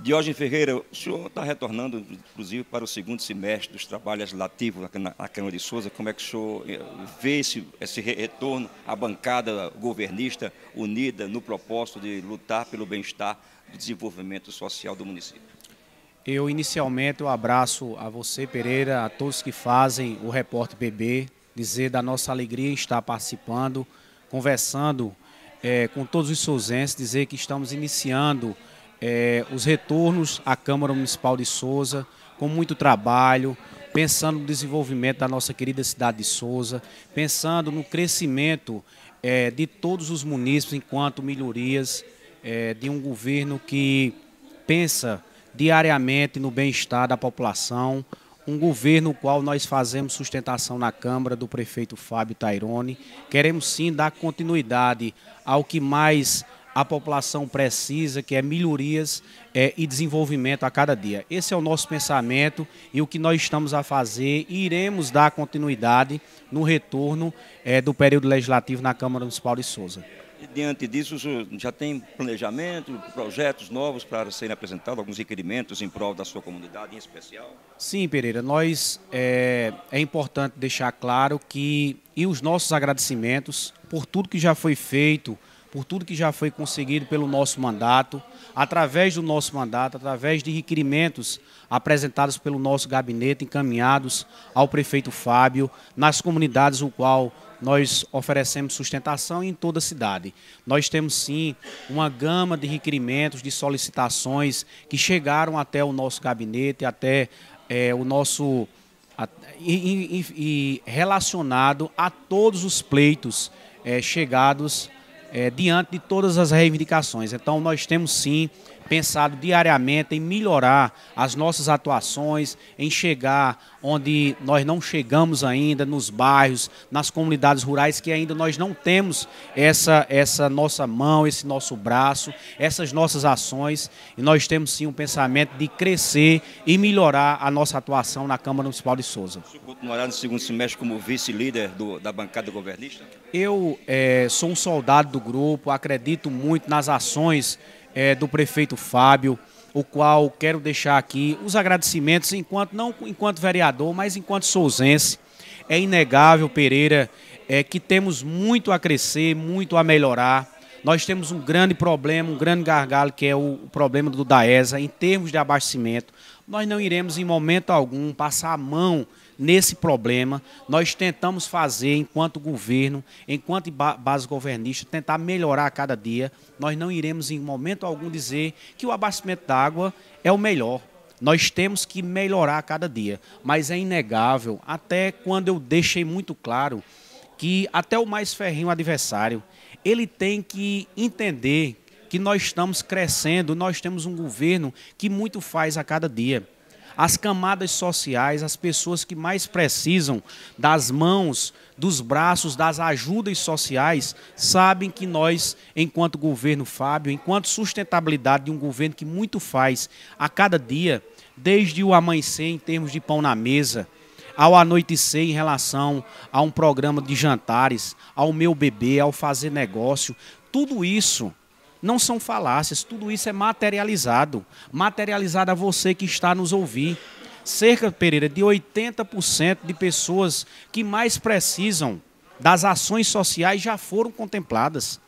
Diógenes Ferreira, o senhor está retornando, inclusive, para o segundo semestre dos trabalhos legislativos na Câmara de Souza. Como é que o senhor eh, vê esse, esse retorno à bancada governista unida no propósito de lutar pelo bem-estar e desenvolvimento social do município? Eu, inicialmente, eu abraço a você, Pereira, a todos que fazem o Repórter BB, dizer da nossa alegria em estar participando, conversando é, com todos os souzenses, dizer que estamos iniciando é, os retornos à Câmara Municipal de Souza, com muito trabalho, pensando no desenvolvimento da nossa querida cidade de Souza, pensando no crescimento é, de todos os munícipes enquanto melhorias é, de um governo que pensa diariamente no bem-estar da população, um governo qual nós fazemos sustentação na Câmara do prefeito Fábio Tairone. Queremos sim dar continuidade ao que mais a população precisa, que é melhorias é, e desenvolvimento a cada dia. Esse é o nosso pensamento e o que nós estamos a fazer e iremos dar continuidade no retorno é, do período legislativo na Câmara Municipal de Souza. E, diante disso, já tem planejamento, projetos novos para serem apresentados, alguns requerimentos em prol da sua comunidade em especial? Sim, Pereira, nós é, é importante deixar claro que e os nossos agradecimentos por tudo que já foi feito por tudo que já foi conseguido pelo nosso mandato, através do nosso mandato, através de requerimentos apresentados pelo nosso gabinete, encaminhados ao prefeito Fábio, nas comunidades o qual nós oferecemos sustentação em toda a cidade. Nós temos sim uma gama de requerimentos, de solicitações que chegaram até o nosso gabinete, até é, o nosso e, e, e, relacionado a todos os pleitos é, chegados é, diante de todas as reivindicações. Então, nós temos sim pensado diariamente em melhorar as nossas atuações, em chegar onde nós não chegamos ainda, nos bairros, nas comunidades rurais que ainda nós não temos essa, essa nossa mão, esse nosso braço, essas nossas ações. E nós temos sim um pensamento de crescer e melhorar a nossa atuação na Câmara Municipal de Souza. Você continuará no segundo semestre como vice-líder da bancada governista? Eu é, sou um soldado do grupo, acredito muito nas ações é, do prefeito Fábio, o qual quero deixar aqui os agradecimentos, enquanto não enquanto vereador, mas enquanto souzense. É inegável, Pereira, é, que temos muito a crescer, muito a melhorar. Nós temos um grande problema, um grande gargalo, que é o problema do DAESA, em termos de abastecimento. Nós não iremos, em momento algum, passar a mão nesse problema. Nós tentamos fazer, enquanto governo, enquanto base governista, tentar melhorar a cada dia. Nós não iremos, em momento algum, dizer que o abastecimento d'água água é o melhor. Nós temos que melhorar a cada dia, mas é inegável, até quando eu deixei muito claro que até o mais ferrinho adversário, ele tem que entender que nós estamos crescendo, nós temos um governo que muito faz a cada dia. As camadas sociais, as pessoas que mais precisam das mãos, dos braços, das ajudas sociais, sabem que nós, enquanto governo Fábio, enquanto sustentabilidade de um governo que muito faz a cada dia, desde o amanhecer em termos de pão na mesa, ao anoitecer em relação a um programa de jantares, ao meu bebê, ao fazer negócio. Tudo isso não são falácias, tudo isso é materializado. Materializado a você que está nos ouvir. Cerca, Pereira, de 80% de pessoas que mais precisam das ações sociais já foram contempladas.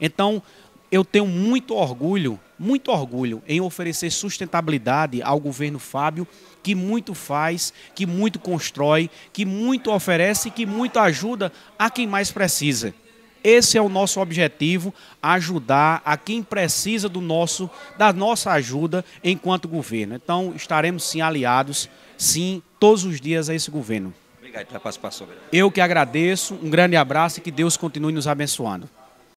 Então, eu tenho muito orgulho muito orgulho em oferecer sustentabilidade ao governo Fábio, que muito faz, que muito constrói, que muito oferece, que muito ajuda a quem mais precisa. Esse é o nosso objetivo, ajudar a quem precisa do nosso, da nossa ajuda enquanto governo. Então, estaremos sim aliados, sim, todos os dias a esse governo. Obrigado pela participação. Eu que agradeço, um grande abraço e que Deus continue nos abençoando.